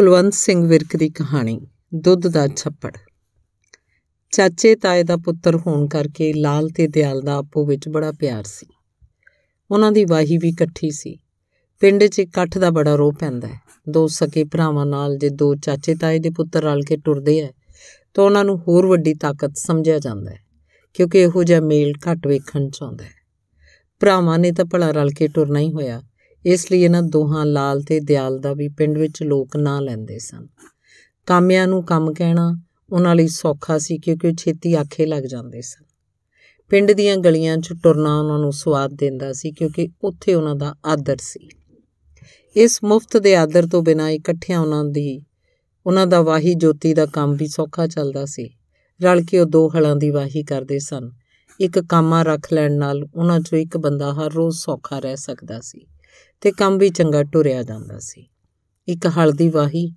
ਕੁਲਵੰਤ ਸਿੰਘ ਵਿਰਕ ਦੀ ਕਹਾਣੀ ਦੁੱਧ ਦਾ ਛੱਪੜ ਚਾਚੇ ਤਾਏ ਦਾ ਪੁੱਤਰ ਹੋਣ ਕਰਕੇ ਲਾਲ ਤੇ ਦਿਆਲ ਦਾ ਆਪੋ ਵਿੱਚ ਬੜਾ ਪਿਆਰ ਸੀ ਉਹਨਾਂ ਦੀ ਵਾਹੀ ਵੀ ਇਕੱਠੀ ਸੀ ਪਿੰਡ 'ਚ ਇਕੱਠ ਦਾ ਬੜਾ ਰੋਹ ਪੈਂਦਾ ਹੈ ਦੋ ਸਕੇ ਭਰਾਵਾਂ ਨਾਲ ਜੇ ਦੋ ਚਾਚੇ ਤਾਏ ਦੇ ਪੁੱਤਰ ਰਲ ਕੇ ਟੁਰਦੇ ਆ ਤਾਂ ਉਹਨਾਂ ਨੂੰ ਹੋਰ ਵੱਡੀ ਤਾਕਤ ਸਮਝਿਆ ਜਾਂਦਾ ਹੈ ਕਿਉਂਕਿ ਇਹੋ ਜਿਹਾ ਮੇਲ ਘੱਟ ਵੇਖਣ 'ਚ ਆਉਂਦਾ ਹੈ ਭਰਾਵਾਂ ਨੇ ਤਾਂ ਭਲਾ ਰਲ ਕੇ ਟੁਰਨਾ ਹੀ ਹੋਇਆ ਇਸ ਲਈ ਇਹਨਾਂ ਦੋਹਾਂ ਲਾਲ ਤੇ ਦਿਆਲ ਦਾ ਵੀ ਪਿੰਡ ਵਿੱਚ ਲੋਕ ਨਾਂ ਲੈਂਦੇ ਸਨ ਕਾਮਿਆਂ ਨੂੰ ਕੰਮ ਕਹਿਣਾ ਉਹਨਾਂ ਲਈ ਸੌਖਾ ਸੀ ਕਿਉਂਕਿ ਉਹ ਛੇਤੀ ਆਖੇ ਲੱਗ ਜਾਂਦੇ ਸਨ ਪਿੰਡ ਦੀਆਂ ਗਲੀਆਂ 'ਚ ਟੁਰਨਾ ਉਹਨਾਂ ਨੂੰ ਸਵਾਦ ਦਿੰਦਾ ਸੀ ਕਿਉਂਕਿ ਉੱਥੇ ਉਹਨਾਂ ਦਾ ਆਦਰ ਸੀ ਇਸ ਮੁਫਤ ਦੇ ਆਦਰ ਤੋਂ ਬਿਨਾਂ ਇਕੱਠਿਆਂ ਉਹਨਾਂ ਦੀ ਉਹਨਾਂ ਦਾ ਵਾਹੀ ਜੋਤੀ ਦਾ ਕੰਮ ਵੀ ਸੌਖਾ ਚੱਲਦਾ ਸੀ ਰਲ ਕੇ ਉਹ ਦੋ ਹਲਾਂ ਦੀ ਵਾਹੀ ਕਰਦੇ ਸਨ ਇੱਕ ਕਾਮਾ ਰੱਖ ਲੈਣ ਨਾਲ ਉਹਨਾਂ 'ਚੋਂ ਇੱਕ ਬੰਦਾ ਹਰ ਰੋਜ਼ ਸੌਖਾ ਰਹਿ ਸਕਦਾ ਸੀ ਤੇ ਕੰਮ ਵੀ ਚੰਗਾ ਟੁਰਿਆ ਜਾਂਦਾ ਸੀ ਇੱਕ ਹਲਦੀ ਵਾਹੀ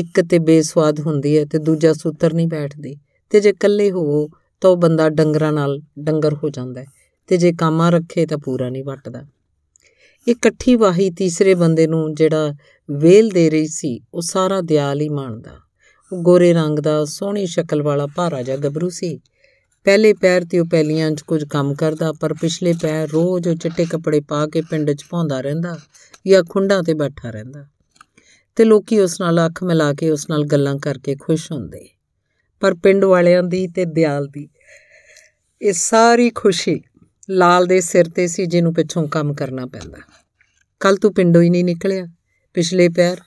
ਇੱਕ ਤੇ ਬੇਸਵਾਦ ਹੁੰਦੀ ਹੈ ਤੇ ਦੂਜਾ ਸੂਤਰ ਨਹੀਂ ਬੈਠਦੀ ਤੇ ਜੇ ਇਕੱਲੇ ਹੋ ਤਾਂ ਉਹ ਬੰਦਾ ਡੰਗਰਾਂ ਨਾਲ ਡੰਗਰ ਹੋ ਜਾਂਦਾ ਤੇ ਜੇ ਕਾਮਾ ਰੱਖੇ ਤਾਂ ਪੂਰਾ ਨਹੀਂ ਵੱਟਦਾ ਇਕੱਠੀ ਵਾਹੀ ਤੀਸਰੇ ਬੰਦੇ ਨੂੰ ਜਿਹੜਾ ਵੇਲ ਦੇ ਰਹੀ ਸੀ ਉਹ ਸਾਰਾ ਦਿਆਲ ਹੀ ਮਾਣਦਾ ਉਹ ਗੋਰੇ ਰੰਗ ਦਾ ਸੋਹਣੀ ਸ਼ਕਲ ਵਾਲਾ ਭਾਰਾ ਜਿਹਾ ਗੱਭਰੂ ਸੀ ਪਹਿਲੇ ਪੈਰ ਤੇ ਉਹ ਪਹਿਲੀਆਂ 'ਚ ਕੁਝ ਕੰਮ ਕਰਦਾ ਪਰ ਪਿਛਲੇ ਪੈਰ ਰੋਜ਼ ਉਹ ਚਿੱਟੇ ਕੱਪੜੇ ਪਾ ਕੇ ਪਿੰਡ 'ਚ ਭੌਂਦਾ ਰਹਿੰਦਾ ਜਾਂ ਖੁੰਡਾਂ ਤੇ ਬੈਠਾ ਰਹਿੰਦਾ ਤੇ ਲੋਕੀ ਉਸ ਨਾਲ ਅੱਖ ਮਿਲਾ ਕੇ ਉਸ ਨਾਲ ਗੱਲਾਂ ਕਰਕੇ ਖੁਸ਼ ਹੁੰਦੇ ਪਰ ਪਿੰਡ ਵਾਲਿਆਂ ਦੀ ਤੇ ਦਿਆਲ ਦੀ ਇਹ ਸਾਰੀ ਖੁਸ਼ੀ ਲਾਲ ਦੇ ਸਿਰ ਤੇ ਸੀ ਜਿਹਨੂੰ ਪਿੱਛੋਂ ਕੰਮ ਕਰਨਾ ਪੈਂਦਾ ਕੱਲ ਤੂੰ ਪਿੰਡੋਂ ਹੀ ਨਹੀਂ ਨਿਕਲਿਆ ਪਿਛਲੇ ਪੈਰ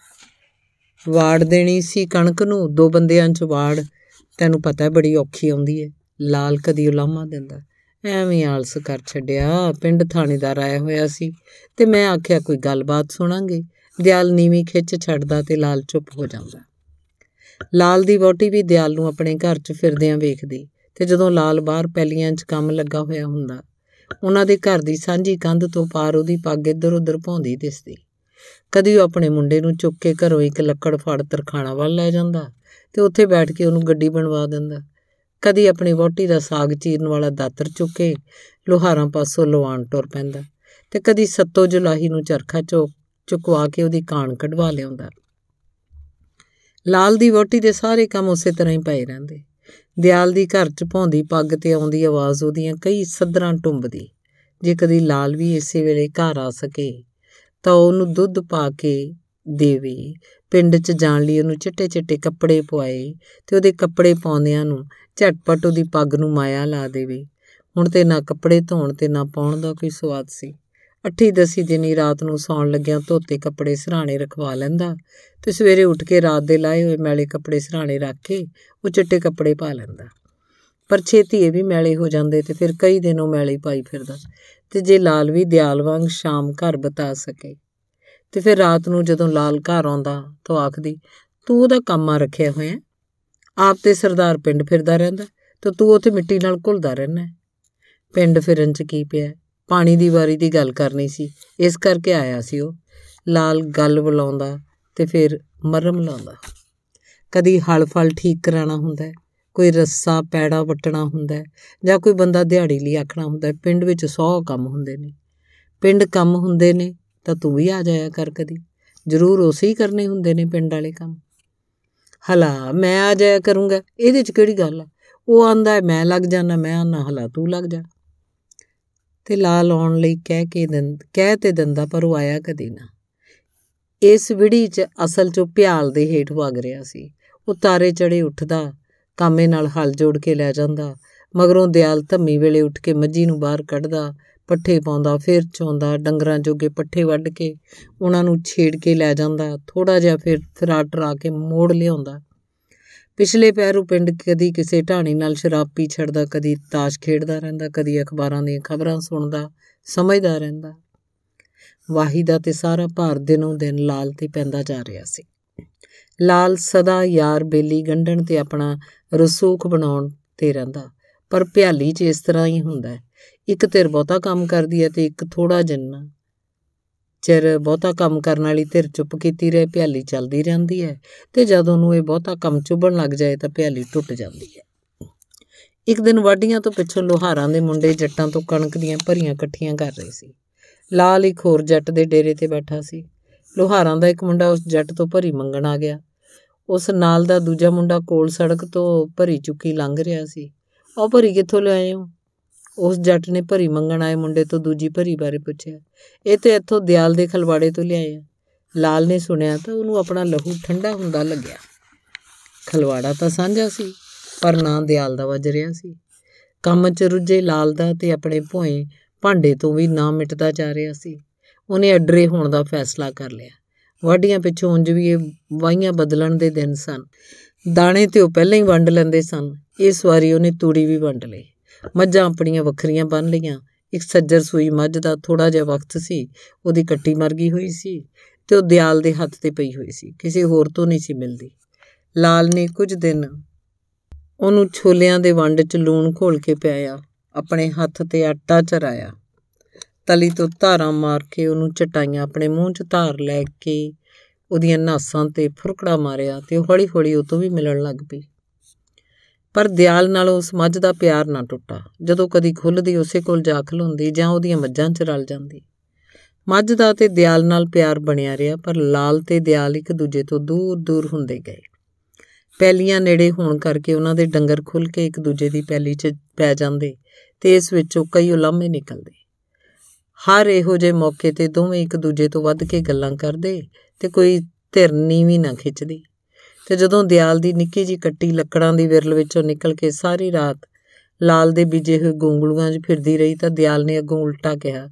ਵਾੜ ਦੇਣੀ ਸੀ ਕਣਕ ਨੂੰ ਦੋ ਬੰਦਿਆਂ 'ਚ ਵਾੜ ਤੈਨੂੰ ਪਤਾ ਬੜੀ ਔਖੀ ਆਉਂਦੀ ਹੈ ਲਾਲ ਕਦੀ ਉਲਾਮਾ ਦਿੰਦਾ ਐਵੇਂ ਆਲਸ ਕਰ ਛੱਡਿਆ ਪਿੰਡ ਥਾਣੇਦਾਰ ਆਇਆ ਹੋਇਆ ਸੀ ਤੇ ਮੈਂ ਆਖਿਆ ਕੋਈ ਗੱਲਬਾਤ ਸੁਣਾਂਗੇ ਦਿਆਲ ਨੀਵੀਂ ਖਿੱਚ ਛੱਡਦਾ ਤੇ ਲਾਲ ਚੁੱਪ ਹੋ ਜਾਂਦਾ ਲਾਲ ਦੀ ਵੋਟੀ ਵੀ ਦਿਆਲ ਨੂੰ ਆਪਣੇ ਘਰ 'ਚ ਫਿਰਦਿਆਂ ਵੇਖਦੀ ਤੇ ਜਦੋਂ ਲਾਲ ਬਾਹਰ ਪੈਲੀਆਂ 'ਚ ਕੰਮ ਲੱਗਾ ਹੋਇਆ ਹੁੰਦਾ ਉਹਨਾਂ ਦੇ ਘਰ ਦੀ ਸਾਂਝੀ ਕੰਧ ਤੋਂ ਪਾਰ ਉਹਦੀ ਪੱਗ ਇੱਧਰ-ਉੱਧਰ ਭੌਂਦੀ ਦਿਸਦੀ ਕਦੀ ਉਹ ਆਪਣੇ ਮੁੰਡੇ ਨੂੰ ਚੁੱਕ ਕੇ ਘਰੋਂ ਇੱਕ ਲੱਕੜ ਫੜ ਤਰਖਾਣਾ ਵੱਲ ਲੈ ਜਾਂਦਾ ਤੇ ਉੱਥੇ ਬੈਠ ਕੇ ਉਹਨੂੰ ਗੱਡੀ ਬਣਵਾ ਦਿੰਦਾ ਕਦੀ ਆਪਣੀ ਵੋਟੀ ਦਾ ਸਾਗ ਚੀਰਨ ਵਾਲਾ ਦਾਤਰ ਚੁੱਕੇ ਲੋਹਾਰਾਂ ਪਾਸੋਂ ਲਵਾਨ ਟੁਰ ਪੈਂਦਾ ਤੇ ਕਦੀ ਸੱਤੋ ਜੁਲਾਹੀ ਨੂੰ ਚਰਖਾ ਚੋਕ ਚੁਕਵਾ ਕੇ ਉਹਦੀ ਕਾਣ ਕਢਵਾ ਲਿਆਉਂਦਾ ਲਾਲ ਦੀ ਵੋਟੀ ਦੇ ਸਾਰੇ ਕੰਮ ਉਸੇ ਤਰ੍ਹਾਂ ਹੀ ਪਏ ਰਹਿੰਦੇ ਦਿਆਲ ਦੀ ਘਰ ਚ ਭੌਂਦੀ ਪੱਗ ਤੇ ਆਉਂਦੀ ਆਵਾਜ਼ ਉਹਦੀਆਂ ਕਈ ਸਦਰਾਂ ਟੁੰਬਦੀ ਜੇ ਕਦੀ ਲਾਲ ਵੀ ਇਸੇ ਵੇਲੇ ਘਰ ਆ ਸਕੇ ਤਾਂ ਉਹਨੂੰ ਦੁੱਧ ਪਾ ਕੇ ਦੇਵੀ ਪਿੰਡ 'ਚ ਜਾਣ ਲਈ ਉਹਨੂੰ ਚਿੱਟੇ-ਚਿੱਟੇ ਕੱਪੜੇ ਪਵਾਏ ਤੇ ਉਹਦੇ ਕੱਪੜੇ ਪਾਉਂਦਿਆਂ ਨੂੰ ਝਟਪਟ ਉਹਦੀ ਪੱਗ ਨੂੰ ਮਾਇਆ ਲਾ ਦੇਵੇ ਹੁਣ ਤੇ ਨਾ ਕੱਪੜੇ ਧੋਣ ਤੇ ਨਾ ਪਾਉਣ ਦਾ ਕੋਈ ਸਵਾਦ ਸੀ ਅੱਠੀ ਦਸੀ ਦਿਨੀ ਰਾਤ ਨੂੰ ਸੌਣ ਲੱਗਿਆਂ ਧੋਤੇ ਕੱਪੜੇ ਸਰਾਣੇ ਰਖਵਾ ਲੈਂਦਾ ਤੇ ਸਵੇਰੇ ਉੱਠ ਕੇ ਰਾਤ ਦੇ ਲਾਏ ਹੋਏ ਮੈਲੇ ਕੱਪੜੇ ਸਰਾਣੇ ਰੱਖ ਕੇ ਉਹ ਚਿੱਟੇ ਕੱਪੜੇ ਪਾ ਲੈਂਦਾ ਪਰ ਛੇਤੀ ਇਹ ਵੀ ਮੈਲੇ ਹੋ ਜਾਂਦੇ ਤੇ ਫਿਰ ਕਈ ਦਿਨ ਉਹ ਮੈਲੇ ਪਾਈ ਫਿਰਦਾ ਤੇ ਜੇ ਲਾਲ ਵੀ ਦਿਆਲ ਵਾਂਗ ਸ਼ਾਮ ਘਰ ਬਤਾ ਸਕੇ ਤੇ ਫਿਰ ਰਾਤ ਨੂੰ ਜਦੋਂ ਲਾਲ ਘਰ ਆਉਂਦਾ ਤਾਂ ਆਖਦੀ ਤੂੰ ਉਹਦਾ ਕੰਮਾਂ ਰੱਖਿਆ ਹੋਇਆ ਆਪ ਤੇ ਸਰਦਾਰ ਪਿੰਡ ਫਿਰਦਾ ਰਹਿੰਦਾ ਤਾਂ ਤੂੰ ਉੱਥੇ ਮਿੱਟੀ ਨਾਲ ਘੁਲਦਾ ਰਹਿਣਾ ਪਿੰਡ ਫਿਰਨ 'ਚ ਕੀ ਪਿਆ ਪਾਣੀ ਦੀ ਵਾਰੀ ਦੀ ਗੱਲ ਕਰਨੀ ਸੀ ਇਸ ਕਰਕੇ ਆਇਆ ਸੀ ਉਹ ਲਾਲ ਗੱਲ ਬੁਲਾਉਂਦਾ ਤੇ ਫਿਰ ਮਰਮ ਲਾਉਂਦਾ ਕਦੀ ਹਲ ਫਲ ਠੀਕ ਕਰਾਣਾ ਹੁੰਦਾ ਕੋਈ ਰੱਸਾ ਪੈੜਾ ਵਟਣਾ ਹੁੰਦਾ ਜਾਂ ਕੋਈ ਬੰਦਾ ਦਿਹਾੜੀ ਲਈ ਆਖਣਾ ਹੁੰਦਾ ਪਿੰਡ ਵਿੱਚ 100 ਕੰਮ ਹੁੰਦੇ ਨੇ ਪਿੰਡ ਕੰਮ ਹੁੰਦੇ ਨੇ ਤਾਂ ਤੂੰ ਵੀ ਆ ਜਾਇਆ ਕਰ ਕਦੀ ਜ਼ਰੂਰ ਉਸੇ ਹੀ ਕਰਨੇ ਹੁੰਦੇ ਨੇ ਪਿੰਡ ਵਾਲੇ ਕੰਮ ਹਲਾ ਮੈਂ ਆ ਜਾਇਆ ਕਰੂੰਗਾ ਇਹਦੇ 'ਚ ਕਿਹੜੀ ਗੱਲ ਆ ਉਹ ਆਂਦਾ ਮੈਂ ਲੱਗ ਜਾਣਾ ਮੈਂ ਆਣਾ ਹਲਾ ਤੂੰ ਲੱਗ ਜਾ ਤੇ ਲਾ ਲਾਉਣ ਲਈ ਕਹਿ ਕੇ ਦੰਦ ਕਹਿ ਤੇ ਦਿੰਦਾ ਪਰ ਉਹ ਆਇਆ ਕਦੀ ਨਾ ਇਸ ਵਿੜੀ 'ਚ ਅਸਲ 'ਚ ਪਿਆਲ ਦੇ ਹੇਠ ਵਗ ਰਿਹਾ ਸੀ ਉਹ ਤਾਰੇ ਚੜੇ ਉੱਠਦਾ ਕਾਮੇ ਨਾਲ ਹਲ ਜੋੜ ਕੇ ਲੈ ਜਾਂਦਾ ਮਗਰੋਂ ਦਿਆਲ ਧੰਮੀ ਵੇਲੇ ਉੱਠ ਕੇ ਮੱਝੀ ਨੂੰ ਬਾਹਰ ਕੱਢਦਾ ਪੱਠੇ ਪਾਉਂਦਾ ਫਿਰ ਚੋਂਦਾ ਡੰਗਰਾਂ ਜੋਗੇ ਪੱਠੇ ਵੱਢ ਕੇ ਉਹਨਾਂ ਨੂੰ ਛੇੜ ਕੇ ਲੈ ਜਾਂਦਾ ਥੋੜਾ ਜਿਹਾ ਫਿਰ ਫਰਾ ਟਰਾ ਕੇ ਮੋੜ ਲਿਆਉਂਦਾ ਪਿਛਲੇ ਪੈਰੂ ਪਿੰਡ ਕਦੀ ਕਿਸੇ ਢਾਣੀ ਨਾਲ ਸ਼ਰਾਬ ਪੀ ਛੜਦਾ ਕਦੀ ਤਾਸ਼ ਖੇਡਦਾ ਰਹਿੰਦਾ ਕਦੀ ਅਖਬਾਰਾਂ ਦੀਆਂ ਖਬਰਾਂ ਸੁਣਦਾ ਸਮਝਦਾ ਰਹਿੰਦਾ ਵਾਹਿਦਾ ਤੇ ਸਾਰਾ ਭਾਰ ਦਿਨੋਂ ਦਿਨ ਲਾਲ ਤੇ ਪੈਂਦਾ ਜਾ ਰਿਹਾ ਸੀ ਲਾਲ ਸਦਾ ਯਾਰ ਬੇਲੀ ਗੰਢਣ ਤੇ ਆਪਣਾ ਰਸੂਖ ਬਣਾਉਣ ਤੇ ਰਹਿੰਦਾ ਪਰ ਭਿਆਲੀ 'ਚ ਇਸ ਤਰ੍ਹਾਂ ਹੀ ਹੁੰਦਾ ਹੈ ਇੱਕ ਧਿਰ ਬਹੁਤਾ ਕੰਮ ਕਰਦੀ ਹੈ ਤੇ ਇੱਕ ਥੋੜਾ ਜਿੰਨਾ ਚਿਰ ਬਹੁਤਾ ਕੰਮ ਕਰਨ ਵਾਲੀ ਧਿਰ ਚੁੱਪ ਕੀਤੀ ਰਹੇ ਭਿਆਲੀ ਚੱਲਦੀ ਰਹਿੰਦੀ ਹੈ ਤੇ ਜਦੋਂ ਉਹ ਇਹ ਬਹੁਤਾ ਕੰਮ ਚੁੱਭਣ ਲੱਗ ਜਾਏ ਤਾਂ ਭਿਆਲੀ ਟੁੱਟ ਜਾਂਦੀ ਹੈ ਇੱਕ ਦਿਨ ਵਾਡੀਆਂ ਤੋਂ ਪਿੱਛੋਂ ਲੋਹਾਰਾਂ ਦੇ ਮੁੰਡੇ ਜੱਟਾਂ ਤੋਂ ਕਣਕ ਦੀਆਂ ਭਰੀਆਂ ਇਕੱਠੀਆਂ ਕਰ ਰਹੇ ਸੀ ਲਾਲ ਇੱਕ ਹੋਰ ਜੱਟ ਦੇ ਡੇਰੇ ਤੇ ਬੈਠਾ ਸੀ ਲੋਹਾਰਾਂ ਦਾ ਇੱਕ ਮੁੰਡਾ ਉਸ ਜੱਟ ਤੋਂ ਭਰੀ ਮੰਗਣ ਆ ਗਿਆ ਉਸ ਨਾਲ ਦਾ ਦੂਜਾ ਮੁੰਡਾ ਕੋਲ ਸੜਕ ਤੋਂ ਭਰੀ ਚੁੱਕੀ ਲੰਘ ਰਿਹਾ ਸੀ ਉਹ ਭਰੀ ਕਿੱਥੋਂ ਲਿਆਏ ਹੋ ਉਸ ਜੱਟ ਨੇ ਭਰੀ ਮੰਗਣ ਆਏ ਮੁੰਡੇ ਤੋਂ ਦੂਜੀ ਭਰੀ ਬਾਰੇ ਪੁੱਛਿਆ ਇਹ ਤੇ ਇੱਥੋਂ ਦਿਆਲ ਦੇ ਖਲਵਾੜੇ ਤੋਂ ਲਿਆਏ ਆ ਲਾਲ ਨੇ ਸੁਣਿਆ ਤਾਂ ਉਹਨੂੰ ਆਪਣਾ ਲਹੂ ਠੰਡਾ ਹੁੰਦਾ ਲੱਗਿਆ ਖਲਵਾੜਾ ਤਾਂ ਸਾਂਝਾ ਸੀ ਪਰ ਨਾਂ ਦਿਆਲ ਦਾ ਵੱਜ ਰਿਹਾ ਸੀ ਕੰਮ 'ਚ ਰੁੱਝੇ ਲਾਲ ਦਾ ਤੇ ਆਪਣੇ ਭੋਏ ਭਾਂਡੇ ਤੋਂ ਵੀ ਨਾ ਮਿਟਦਾ ਜਾ ਰਿਹਾ ਸੀ ਉਹਨੇ ਅਡਰੇ ਹੋਣ ਦਾ ਫੈਸਲਾ ਕਰ ਲਿਆ ਵਾਢੀਆਂ ਪਿੱਛੋਂ ਉਂਝ ਵੀ ਇਹ ਵਾਹੀਆਂ ਬਦਲਣ ਦੇ ਦਿਨ ਸਨ ਦਾਣੇ ਤੇ ਉਹ ਪਹਿਲਾਂ ਹੀ ਵੰਡ ਲੈਂਦੇ ਸਨ ਇਸ ਵਾਰੀ ਉਹਨੇ ਤੂੜੀ ਵੀ ਵੰਡ ਲਈ ਮੱਝਾਂ ਆਪਣੀਆਂ ਵੱਖਰੀਆਂ ਬੰਨ ਲਈਆਂ ਇੱਕ ਸੱਜਰ ਸੂਈ ਮੱਝ ਦਾ ਥੋੜਾ ਜਿਹਾ ਵਕਤ ਸੀ ਉਹਦੀ ਕੱਟੀ ਮਰ ਗਈ ਹੋਈ ਸੀ ਤੇ ਉਹ ਦਿਆਲ ਦੇ ਹੱਥ ਤੇ ਪਈ ਹੋਈ ਸੀ ਕਿਸੇ ਹੋਰ ਤੋਂ ਨਹੀਂ ਸੀ ਮਿਲਦੀ ਲਾਲ ਨੇ ਕੁਝ ਦਿਨ ਉਹਨੂੰ ਛੋਲਿਆਂ ਦੇ ਵੰਡ 'ਚ ਲੂਣ ਘੋਲ ਕੇ ਪਿਆਇਆ ਆਪਣੇ ਹੱਥ ਤੇ ਆਟਾ ਚਰਾਇਆ ਤਲੀ ਤੋਂ ਧਾਰਾਂ ਮਾਰ ਕੇ ਉਹਨੂੰ ਚਟਾਈਆਂ ਆਪਣੇ ਮੂੰਹ 'ਚ ਧਾਰ ਲੈ ਕੇ ਉਹਦੀਆਂ ਨਾਸਾਂ ਤੇ ਫੁਰਕੜਾ ਮਾਰਿਆ ਤੇ ਹੌਲੀ-ਹੌਲੀ ਉਹ ਤੋਂ ਵੀ ਮਿਲਣ ਲੱਗ ਪਈ ਪਰ ਦਿਆਲ ਨਾਲ ਉਸ ਮੱਝ ਦਾ ਪਿਆਰ ਨਾ ਟੁੱਟਾ ਜਦੋਂ ਕਦੀ ਖੁੱਲਦੀ ਉਸੇ ਕੋਲ ਜਾ ਖਲੋਂਦੀ ਜਾਂ ਉਹਦੀਆਂ ਮੱਝਾਂ 'ਚ ਰਲ ਜਾਂਦੀ ਮੱਝ ਦਾ ਤੇ ਦਿਆਲ ਨਾਲ ਪਿਆਰ ਬਣਿਆ ਰਿਹਾ ਪਰ ਲਾਲ ਤੇ ਦਿਆਲ ਇੱਕ ਦੂਜੇ ਤੋਂ ਦੂਰ ਦੂਰ ਹੁੰਦੇ ਗਏ ਪਹਿਲੀਆਂ ਨੇੜੇ ਹੋਣ ਕਰਕੇ ਉਹਨਾਂ ਦੇ ਡੰਗਰ ਖੁੱਲ ਕੇ ਇੱਕ ਦੂਜੇ ਦੀ ਪੈਲੀ 'ਚ ਪੈ ਜਾਂਦੇ ਤੇ ਇਸ ਵਿੱਚੋਂ ਕਈ ਉਲਾਮੇ ਨਿਕਲਦੇ ਹਰ ਇਹੋ ਜਿਹੇ ਮੌਕੇ ਤੇ ਦੋਵੇਂ ਇੱਕ ਦੂਜੇ ਤੋਂ ਵੱਧ ਕੇ ਗੱਲਾਂ ਕਰਦੇ ਤੇ ਕੋਈ ਧਿਰਨੀ ਵੀ ਨਾ ਖਿੱਚਦੀ ਤੇ ਜਦੋਂ ਦਿਆਲ ਦੀ ਨਿੱਕੀ ਜੀ ਕੱਟੀ ਲੱਕੜਾਂ ਦੀ ਵਿਰਲ ਵਿੱਚੋਂ ਨਿਕਲ ਕੇ ਸਾਰੀ ਰਾਤ ਲਾਲ ਦੇ ਬੀਜੇ ਹੋਏ ਗੋਂਗਲੂਆਂ 'ਚ ਫਿਰਦੀ ਰਹੀ ਤਾਂ ਦਿਆਲ ਨੇ ਅੱਗੋਂ ਉਲਟਾ ਕਿਹਾ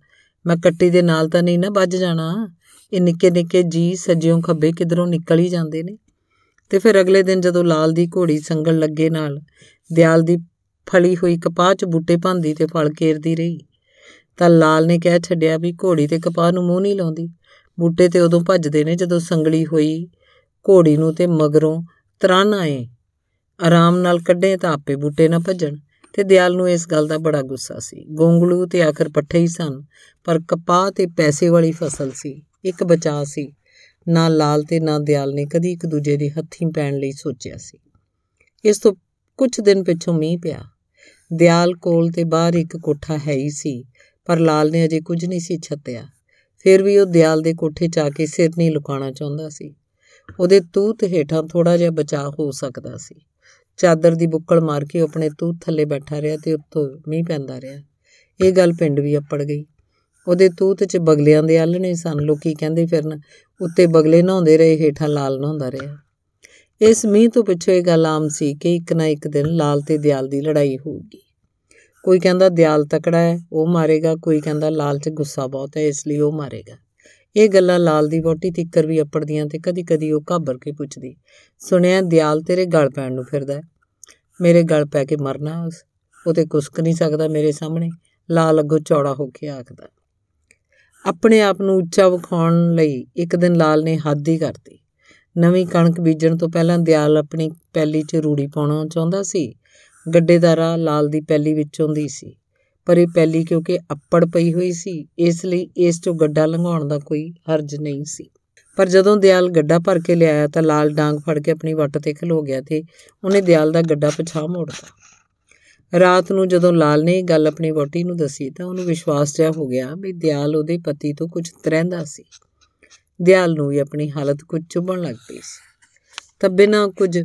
ਮੈਂ ਕੱਟੀ ਦੇ ਨਾਲ ਤਾਂ ਨਹੀਂ ਨਾ ਵੱਜ ਜਾਣਾ ਇਹ ਨਿੱਕੇ ਨਿੱਕੇ ਜੀ ਸੱਜਿਓਂ ਖੱਬੇ ਕਿਧਰੋਂ ਨਿਕਲ ਹੀ ਜਾਂਦੇ ਨੇ ਤੇ ਫਿਰ ਅਗਲੇ ਦਿਨ ਜਦੋਂ ਲਾਲ ਦੀ ਘੋੜੀ ਸੰਗਲ ਲੱਗੇ ਨਾਲ ਦਿਆਲ ਦੀ ਫਲੀ ਹੋਈ ਕਪਾਹ 'ਚ ਬੂਟੇ ਭਾਂਦੀ ਤੇ ਫਲ ਕੇਰਦੀ ਰਹੀ ਤਾਂ ਲਾਲ ਨੇ ਕਹਿ ਛੱਡਿਆ ਵੀ ਘੋੜੀ ਤੇ ਕਪਾਹ ਨੂੰ ਮੂੰਹ ਨਹੀਂ ਲਾਉਂਦੀ ਬੂਟੇ ਤੇ ਉਦੋਂ ਭੱਜਦੇ ਨੇ ਜਦੋਂ ਸੰਗਲੀ ਹੋਈ ਘੋੜੀ ਨੂੰ ਤੇ ਮਗਰੋਂ ਤਰਾਨਾ ਏ ਆਰਾਮ ਨਾਲ ਕੱਢੇ ਤਾਂ ਆਪੇ ਬੂਟੇ ਨਾ ਭੱਜਣ ਤੇ ਦਿਆਲ ਨੂੰ ਇਸ ਗੱਲ ਦਾ ਬੜਾ ਗੁੱਸਾ ਸੀ ਗੋਂਗਲੂ ਤੇ ਆਖਰ ਪੱਠੇ ਹੀ ਸਨ ਪਰ ਕਪਾਹ ਤੇ ਪੈਸੇ ਵਾਲੀ ਫਸਲ ਸੀ ਇੱਕ ਬਚਾ ਸੀ ਨਾ ਲਾਲ ਤੇ ਨਾ ਦਿਆਲ ਨੇ ਕਦੀ ਇੱਕ ਦੂਜੇ ਦੇ ਹੱਥੀਂ ਪੈਣ ਲਈ ਸੋਚਿਆ ਸੀ ਇਸ ਤੋਂ ਕੁਝ ਦਿਨ ਪਿਛੋਂ ਮੀਂਹ ਪਿਆ ਦਿਆਲ ਕੋਲ ਤੇ ਬਾਹਰ ਇੱਕ ਕੋਠਾ ਹੈ ਹੀ ਸੀ ਪਰ ਲਾਲ ਨੇ ਅਜੇ ਕੁਝ ਨਹੀਂ ਸੀ ਛੱਤਿਆ ਫਿਰ ਵੀ ਉਹ ਦਿਆਲ ਦੇ ਕੋਠੇ 'ਚ ਆ ਕੇ ਸਿਰ ਨਹੀਂ ਲੁਕਾਉਣਾ ਚਾਹੁੰਦਾ ਸੀ ਉਹਦੇ ਤੂਤ ਹੇਠਾਂ ਥੋੜਾ ਜਿਹਾ ਬਚਾਅ ਹੋ ਸਕਦਾ ਸੀ ਚਾਦਰ ਦੀ ਬੁੱਕਲ ਮਾਰ ਕੇ ਆਪਣੇ ਤੂਤ ਥੱਲੇ ਬੈਠਾ ਰਿਹਾ ਤੇ ਉੱਤੋਂ ਮੀਂਹ ਪੈਂਦਾ ਰਿਹਾ ਇਹ ਗੱਲ ਪਿੰਡ ਵੀ ਅੱਪੜ ਗਈ ਉਹਦੇ ਤੂਤ 'ਚ ਬਗਲਿਆਂ ਦੇ ਆਲਣੇ ਸਨ ਲੋਕੀ ਕਹਿੰਦੇ ਫਿਰਨ ਉੱਤੇ ਬਗਲੇ ਨਹਾਉਂਦੇ ਰਹੇ ਹੇਠਾਂ ਲਾਲ ਨਹਾਉਂਦਾ ਰਿਹਾ ਇਸ ਮੀਂਹ ਤੋਂ ਪਿੱਛੇ ਇਹ ਗੱਲ ਆਮ ਸੀ ਕਿ ਇੱਕ ਨਾ ਇੱਕ ਦਿਨ ਲਾਲ ਤੇ ਦਿਆਲ ਦੀ ਲੜਾਈ ਹੋਊਗੀ ਕੋਈ ਕਹਿੰਦਾ ਦਿਆਲ ਤਕੜਾ ਹੈ ਉਹ ਮਾਰੇਗਾ ਕੋਈ ਕਹਿੰਦਾ ਲਾਲ 'ਚ ਗੁੱਸਾ ਬਹੁਤ ਹੈ ਇਸ ਲਈ ਉਹ ਮਾਰੇਗਾ ਇਹ ਗੱਲਾਂ ਲਾਲ ਦੀ ਵੋਟੀ ਤਿੱਕਰ ਵੀ ਅੱਪੜਦੀਆਂ ਤੇ ਕਦੀ-ਕਦੀ ਉਹ ਘਾਬਰ ਕੇ ਪੁੱਛਦੀ ਸੁਣਿਆ ਦਿਆਲ ਤੇਰੇ ਗਲ ਪੈਣ ਨੂੰ ਫਿਰਦਾ ਮੇਰੇ ਗਲ ਪੈ ਕੇ ਮਰਨਾ ਉਸ ਉਹ ਤੇ ਕੁਸਕ ਨਹੀਂ ਸਕਦਾ ਮੇਰੇ ਸਾਹਮਣੇ ਲਾਲ ਅੱਗੋਂ ਚੌੜਾ ਹੋ ਕੇ ਆਖਦਾ ਆਪਣੇ ਆਪ ਨੂੰ ਉੱਚਾ ਵਿਖਾਉਣ ਲਈ ਇੱਕ ਦਿਨ ਲਾਲ ਨੇ ਹੱਦ ਹੀ ਕਰਤੀ ਨਵੀਂ ਕਣਕ ਬੀਜਣ ਤੋਂ ਪਹਿਲਾਂ ਦਿਆਲ ਆਪਣੀ ਪੈਲੀ 'ਚ ਰੂੜੀ ਪਾਉਣਾ ਚਾਹੁੰਦਾ ਸੀ ਗੱਡੇਦਾਰਾ ਲਾਲ ਦੀ ਪੈਲੀ ਵਿੱਚੋਂ ਦੀ ਸੀ ਪਰ ਇਹ ਪਹਿਲੀ ਕਿਉਂਕਿ ਅੱਪੜ ਪਈ ਹੋਈ ਸੀ ਇਸ ਲਈ ਇਸ ਤੋਂ ਗੱਡਾ ਲੰਘਾਉਣ ਦਾ ਕੋਈ ਹਰਜ ਨਹੀਂ ਸੀ ਪਰ ਜਦੋਂ ਦਿਆਲ ਗੱਡਾ ਭਰ ਕੇ ਲਿਆਇਆ ਤਾਂ ਲਾਲ ਡਾਂਗ ਫੜ ਕੇ ਆਪਣੀ ਵੱਟ ਤੇ ਖਲੋ ਗਿਆ ਤੇ ਉਹਨੇ ਦਿਆਲ ਦਾ ਗੱਡਾ ਪਛਾਹ ਮੋੜਤਾ ਰਾਤ ਨੂੰ ਜਦੋਂ ਲਾਲ ਨੇ ਇਹ ਗੱਲ ਆਪਣੀ ਵੋਟੀ ਨੂੰ ਦੱਸੀ ਤਾਂ ਉਹਨੂੰ ਵਿਸ਼ਵਾਸ ਜਿਹਾ ਹੋ ਗਿਆ ਵੀ ਦਿਆਲ ਉਹਦੇ ਪਤੀ ਤੋਂ ਕੁਝ ਤਰਹਿੰਦਾ ਸੀ ਦਿਆਲ ਨੂੰ ਵੀ ਆਪਣੀ ਹਾਲਤ ਕੁਝ ਚੁਭਣ ਲੱਗ ਪਈ ਸੀ ਤਾਂ ਬਿਨਾਂ ਕੁਝ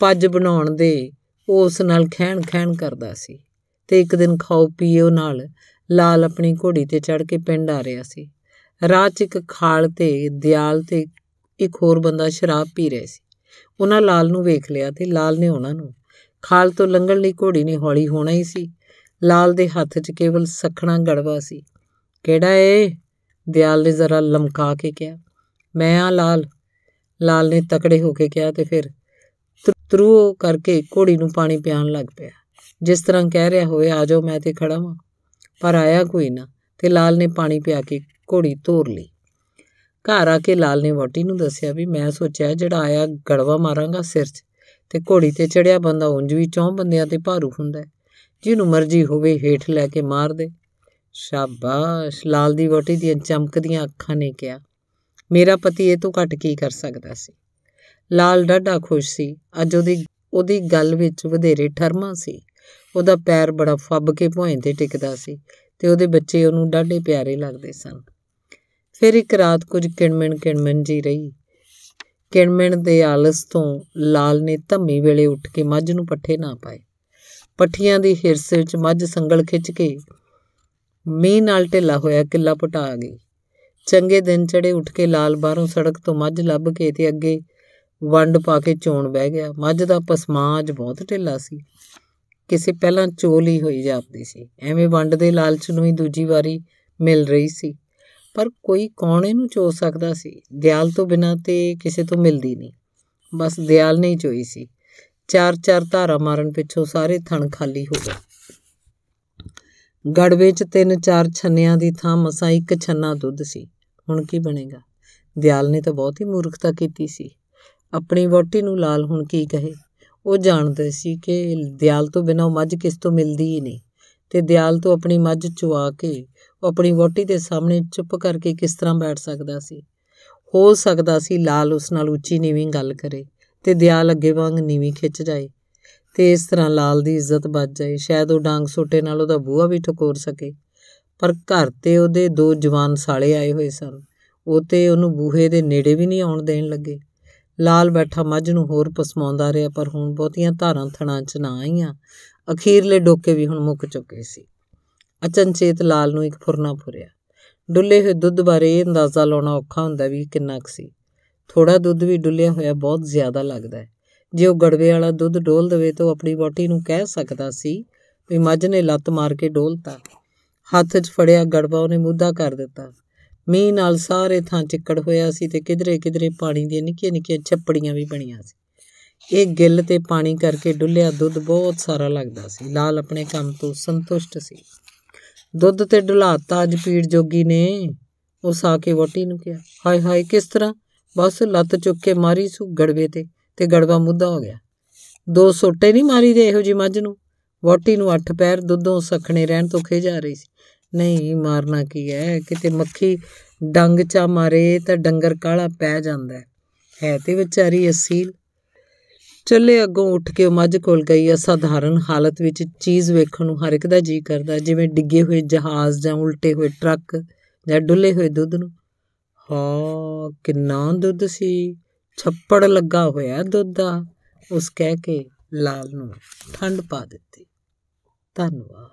ਪੱਜ ਬਣਾਉਣ ਦੇ ਉਸ ਨਾਲ ਖਹਿਣ ਖਹਿਣ ਕਰਦਾ ਸੀ ਤੇ ਇੱਕ ਦਿਨ ਖਾਓ ਪੀਓ ਨਾਲ ਲਾਲ ਆਪਣੀ ਘੋੜੀ ਤੇ ਚੜ ਕੇ ਪਿੰਡ ਆ ਰਿਹਾ ਸੀ ਰਾਹ 'ਚ ਇੱਕ ਖਾਲ ਤੇ ਦਿਆਲ ਤੇ ਇੱਕ ਹੋਰ ਬੰਦਾ ਸ਼ਰਾਬ ਪੀ ਰਿਹਾ ਸੀ ਉਹਨਾਂ ਲਾਲ ਨੂੰ ਵੇਖ ਲਿਆ ਤੇ ਲਾਲ ਨੇ ਉਹਨਾਂ ਨੂੰ ਖਾਲ ਤੋਂ ਲੰਘਣ ਲਈ ਘੋੜੀ ਨੇ ਹੌਲੀ ਹੋਣਾ ਹੀ ਸੀ ਲਾਲ ਦੇ ਹੱਥ 'ਚ ਕੇਵਲ ਸਖਣਾ ਗੜਵਾ ਸੀ ਕਿਹੜਾ ਏ ਦਿਆਲ ਨੇ ਜ਼ਰਾ ਲਮਕਾ ਕੇ ਕਿਹਾ ਮੈਂ ਆ ਲਾਲ ਲਾਲ ਨੇ ਤਕੜੇ ਹੋ ਕੇ ਕਿਹਾ ਤੇ ਫਿਰ ਤਰੂ ਕਰਕੇ ਘੋੜੀ ਨੂੰ ਪਾਣੀ ਪਿਆਉਣ ਲੱਗ ਪਿਆ ਜਿਸ ਤਰ੍ਹਾਂ ਕਹਿ ਰਿਹਾ ਹੋਵੇ ਆ ਜਾਓ ਮੈਂ ਤੇ ਖੜਾ ਵਾਂ ਪਰ ਆਇਆ ਕੋਈ ਨਾ ਤੇ ਲਾਲ ਨੇ ਪਾਣੀ ਪਿਆ ਕੇ ਘੋੜੀ ਤੋਰ ਲਈ ਘਰ ਆ ਕੇ ਲਾਲ ਨੇ ਵੋਟੀ ਨੂੰ ਦੱਸਿਆ ਵੀ ਮੈਂ ਸੋਚਿਆ ਜਿਹੜਾ ਆਇਆ ਗੜਵਾ ਮਾਰਾਂਗਾ ਸਿਰ 'ਚ ਤੇ ਘੋੜੀ ਤੇ ਚੜਿਆ ਬੰਦਾ ਉਂਝ ਵੀ ਚੌਂ ਬੰਦਿਆਂ ਤੇ ਭਾਰੂ ਹੁੰਦਾ ਜਿਹਨੂੰ ਮਰਜ਼ੀ ਹੋਵੇ ਹੇਠ ਲੈ ਕੇ ਮਾਰ ਦੇ ਸ਼ਾਬਾਸ਼ ਲਾਲ ਦੀ ਵੋਟੀ ਦੀਆਂ ਚਮਕਦੀਆਂ ਅੱਖਾਂ ਨੇ ਕਿਹਾ ਮੇਰਾ ਪਤੀ ਇਹ ਤੋਂ ਘੱਟ ਕੀ ਕਰ ਸਕਦਾ ਸੀ ਲਾਲ ਡਾਡਾ ਖੁਸ਼ ਸੀ ਅੱਜ ਉਹਦੀ ਉਹਦੀ ਗੱਲ ਵਿੱਚ ਵਧੇਰੇ ਠਰਮਾ ਸੀ ਉਹਦਾ ਪੈਰ ਬੜਾ ਫੱਬ ਕੇ ਭੋਇੰ ਤੇ ਟਿਕਦਾ ਸੀ ਤੇ ਉਹਦੇ ਬੱਚੇ ਉਹਨੂੰ ਡਾਢੇ ਪਿਆਰੇ ਲੱਗਦੇ ਸਨ ਫਿਰ ਇੱਕ ਰਾਤ ਕੁਝ ਕਿਣਮਣ ਕਿਣਮਣ ਜੀ ਰਹੀ ਕਿਣਮਣ ਦੇ ਆਲਸ ਤੋਂ ਲਾਲ ਨੇ ਧੰਮੀ ਵੇਲੇ ਉੱਠ ਕੇ ਮੱਝ ਨੂੰ ਪੱਠੇ ਨਾ ਪਾਏ ਪੱਠੀਆਂ ਦੀ ਹਿਰਸ ਵਿੱਚ ਮੱਝ ਸੰਗਲ ਖਿੱਚ ਕੇ ਮੀਂਹ ਨਾਲ ਢਿੱਲਾ ਹੋਇਆ ਕਿੱਲਾ ਪਟਾ ਗਈ ਚੰਗੇ ਦਿਨ ਚੜੇ ਉੱਠ ਕੇ ਲਾਲ ਬਾਹਰੋਂ ਸੜਕ ਤੋਂ ਮੱਝ ਲੱਭ ਕੇ ਤੇ ਅੱਗੇ ਵੰਡ ਪਾ ਕੇ ਚੋਣ ਬਹਿ ਗਿਆ ਮੱਝ ਦਾ ਪਸਮਾਜ ਬਹੁਤ ਢਿੱਲਾ ਸੀ ਕਿਸੇ ਪਹਿਲਾਂ ਚੋਲ ਹੀ ਹੋਈ ਜਾਪਦੀ ਸੀ ਐਵੇਂ ਵੰਡ ਦੇ ਲਾਲਚ ਨੂੰ ਹੀ ਦੂਜੀ ਵਾਰੀ ਮਿਲ ਰਹੀ ਸੀ ਪਰ ਕੋਈ ਕੌਣ ਇਹਨੂੰ ਚੋ ਸਕਦਾ ਸੀ ਦਿਆਲ ਤੋਂ ਬਿਨਾ ਤੇ ਕਿਸੇ ਤੋਂ ਮਿਲਦੀ ਨਹੀਂ ਬਸ ਦਿਆਲ ਨਹੀਂ ਚੋਈ ਸੀ ਚਾਰ ਚਾਰ ਧਾਰਾ ਮਾਰਨ ਪਿੱਛੋਂ ਸਾਰੇ ਥਣ ਖਾਲੀ ਹੋ ਗਏ ਗੜਵੇ 'ਚ ਤਿੰਨ ਚਾਰ ਛੰਨਿਆਂ ਦੀ ਥਾਂ ਮਸਾਂ ਇੱਕ ਛੰਨਾ ਦੁੱਧ ਸੀ ਹੁਣ ਕੀ ਬਣੇਗਾ ਦਿਆਲ ਨੇ ਤਾਂ ਬਹੁਤ ਹੀ ਮੂਰਖਤਾ ਕੀਤੀ ਸੀ ਆਪਣੀ ਵੋਟੀ ਨੂੰ ਲਾਲ ਹੁਣ ਕੀ ਕਹੇ ਉਹ ਜਾਣਦੇ ਸੀ ਕਿ ਦਿਆਲ ਤੋਂ ਬਿਨਾਂ ਮੱਝ ਕਿਸ ਤੋਂ ਮਿਲਦੀ ਹੀ ਨਹੀਂ ਤੇ ਦਿਆਲ ਤੋਂ ਆਪਣੀ ਮੱਝ ਚੁਆ ਕੇ ਉਹ ਆਪਣੀ ਵੋਟੀ ਦੇ ਸਾਹਮਣੇ ਚੁੱਪ ਕਰਕੇ ਕਿਸ ਤਰ੍ਹਾਂ ਬੈਠ ਸਕਦਾ ਸੀ ਹੋ ਸਕਦਾ ਸੀ ਲਾਲ ਉਸ ਨਾਲ ਉੱਚੀ ਨੀਵੀਂ ਗੱਲ ਕਰੇ ਤੇ ਦਿਆਲ ਅੱਗੇ ਵਾਂਗ ਨੀਵੀਂ ਖਿੱਚ ਜਾਏ ਤੇ ਇਸ ਤਰ੍ਹਾਂ ਲਾਲ ਦੀ ਇੱਜ਼ਤ ਬਚ ਜਾਏ ਸ਼ਾਇਦ ਉਹ ਡਾਂਗ ਸੋਟੇ ਨਾਲ ਉਹਦਾ ਬੂਹਾ ਵੀ ਠਕੋਰ ਸਕੇ ਪਰ ਘਰ ਤੇ ਉਹਦੇ ਦੋ ਜਵਾਨ ਸਾਲੇ ਆਏ ਹੋਏ ਸਨ ਉਹ ਤੇ ਉਹਨੂੰ ਬੂਹੇ ਦੇ ਨੇੜੇ ਵੀ ਨਹੀਂ ਆਉਣ ਦੇਣ ਲੱਗੇ ਲਾਲ ਬੈਠਾ ਮੱਝ ਨੂੰ ਹੋਰ ਪਸਮਾਉਂਦਾ ਰਿਹਾ ਪਰ ਹੁਣ ਬਹੁਤੀਆਂ ਧਾਰਾਂ ਥਣਾ 'ਚ ਨਾ ਆਈਆਂ ਅਖੀਰਲੇ ਡੋਕੇ ਵੀ ਹੁਣ ਮੁੱਕ ਚੁੱਕੇ ਸੀ ਅਚਨਚੇਤ ਲਾਲ ਨੂੰ ਇੱਕ ਫੁਰਨਾ ਫੁਰਿਆ ਡੁੱਲੇ ਹੋਏ ਦੁੱਧ ਬਾਰੇ ਇਹ ਅੰਦਾਜ਼ਾ ਲਾਉਣਾ ਔਖਾ ਹੁੰਦਾ ਵੀ ਕਿੰਨਾ ਕੁ ਸੀ ਥੋੜਾ ਦੁੱਧ ਵੀ ਡੁੱਲਿਆ ਹੋਇਆ ਬਹੁਤ ਜ਼ਿਆਦਾ ਲੱਗਦਾ ਹੈ ਜੇ ਉਹ ਗੜਵੇ ਵਾਲਾ ਦੁੱਧ ਡੋਲ ਦੇਵੇ ਤਾਂ ਆਪਣੀ ਬੋਟੀ ਨੂੰ ਕਹਿ ਸਕਦਾ ਸੀ ਵੀ ਮੱਝ ਨੇ ਲੱਤ ਮਾਰ ਕੇ ਡੋਲਤਾ ਹੱਥ 'ਚ ਫੜਿਆ ਗੜਵਾ ਉਹਨੇ ਮੁੱਦਾ ਕਰ ਦਿੱਤਾ ਮੀਂਹ ਨਾਲ ਸਾਰੇ ਥਾਂ ਚਿੱਕੜ ਹੋਇਆ ਸੀ ਤੇ ਕਿਧਰੇ ਕਿਧਰੇ ਪਾਣੀ ਦੀਆਂ ਨਿੱਕੀਆਂ ਨਿੱਕੀਆਂ ਛੱਪੜੀਆਂ ਵੀ ਬਣੀਆਂ ਸੀ ਇਹ ਗਿੱਲ ਤੇ ਪਾਣੀ ਕਰਕੇ ਡੁੱਲਿਆ ਦੁੱਧ ਬਹੁਤ ਸਾਰਾ ਲੱਗਦਾ ਸੀ ਲਾਲ ਆਪਣੇ ਕੰਮ ਤੋਂ ਸੰਤੁਸ਼ਟ ਸੀ ਦੁੱਧ ਤੇ ਡੁਲਾਤਾ ਅੱਜ ਪੀੜ ਜੋਗੀ ਨੇ ਉਸ ਆ ਕੇ ਵੋਟੀ ਨੂੰ ਕਿਹਾ ਹਾਏ ਹਾਏ ਕਿਸ ਤਰ੍ਹਾਂ ਬਸ ਲੱਤ ਚੁੱਕ ਕੇ ਮਾਰੀ ਸੁ ਗੜਵੇ ਤੇ ਤੇ ਗੜਵਾ ਮੁੱਦਾ ਹੋ ਗਿਆ ਦੋ ਸੋਟੇ ਨਹੀਂ ਮਾਰੀ ਦੇ ਇਹੋ ਜੀ ਮੱਝ ਨੂੰ ਵੋਟੀ ਨੂੰ ਅੱਠ ਪੈਰ ਦੁੱਧੋਂ ਸਖਣੇ ਰਹਿਣ ਤੋਂ ਖੇ ਜਾ ਰਹੀ ਸੀ ਨਹੀਂ ਮਾਰਨਾ ਕੀ ਹੈ ਕਿਤੇ ਮੱਖੀ ਡੰਗ ਚਾ ਮਾਰੇ ਤਾਂ ਡੰਗਰ ਕਾਲਾ ਪੈ ਜਾਂਦਾ ਹੈ ਤੇ ਵਿਚਾਰੀ ਅਸੀਲ ਚੱਲੇ ਅੱਗੋਂ ਉੱਠ ਕੇ ਮੱਝ ਕੋਲ ਗਈ ਅਸਾਧਾਰਨ ਹਾਲਤ ਵਿੱਚ ਚੀਜ਼ ਵੇਖਣ ਨੂੰ ਹਰ ਇੱਕ ਦਾ ਜੀ ਕਰਦਾ ਜਿਵੇਂ ਡਿੱਗੇ ਹੋਏ ਜਹਾਜ਼ ਜਾਂ ਉਲਟੇ ਹੋਏ ਟਰੱਕ ਜਾਂ ਡੁੱਲੇ ਹੋਏ ਦੁੱਧ ਨੂੰ ਹਾ ਕਿੰਨਾ ਦੁੱਧ ਸੀ ਛੱਪੜ ਲੱਗਾ ਹੋਇਆ ਦੁੱਧ ਦਾ ਉਸ ਕਹਿ ਕੇ ਲਾਲ ਨੂੰ ਠੰਡ ਪਾ ਦਿੱਤੀ ਧੰਨਵਾਦ